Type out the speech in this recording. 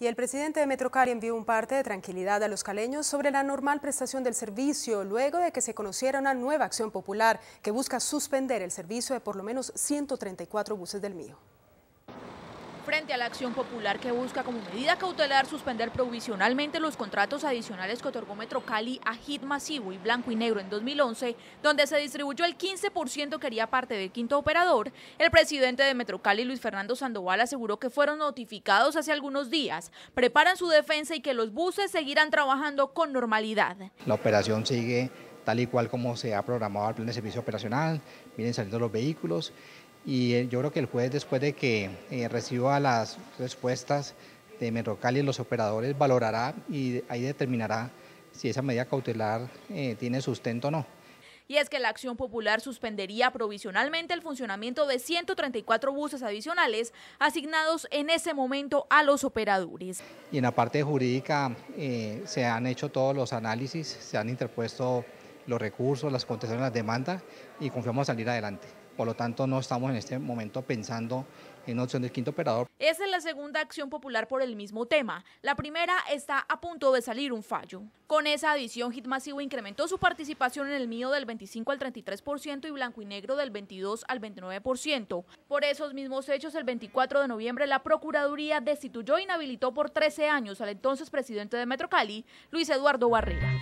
Y el presidente de Metrocari envió un parte de tranquilidad a los caleños sobre la normal prestación del servicio luego de que se conociera una nueva acción popular que busca suspender el servicio de por lo menos 134 buses del mío frente a la acción popular que busca como medida cautelar suspender provisionalmente los contratos adicionales que otorgó Metro Cali a Hit Masivo y Blanco y Negro en 2011, donde se distribuyó el 15% que haría parte del quinto operador, el presidente de Metro Cali, Luis Fernando Sandoval, aseguró que fueron notificados hace algunos días, preparan su defensa y que los buses seguirán trabajando con normalidad. La operación sigue tal y cual como se ha programado el plan de servicio operacional, vienen saliendo los vehículos y eh, yo creo que el juez, después de que eh, reciba las respuestas de y los operadores valorará y ahí determinará si esa medida cautelar eh, tiene sustento o no. Y es que la Acción Popular suspendería provisionalmente el funcionamiento de 134 buses adicionales asignados en ese momento a los operadores. Y en la parte jurídica se han hecho todos los análisis, se han interpuesto los recursos, las contestaciones las demandas y confiamos en salir adelante. Por lo tanto, no estamos en este momento pensando en opción del quinto operador. Esa es la segunda acción popular por el mismo tema. La primera está a punto de salir un fallo. Con esa adición, Hit Masivo incrementó su participación en el mío del 25 al 33% y Blanco y Negro del 22 al 29%. Por esos mismos hechos, el 24 de noviembre, la Procuraduría destituyó e inhabilitó por 13 años al entonces presidente de Metro Cali, Luis Eduardo Barrera.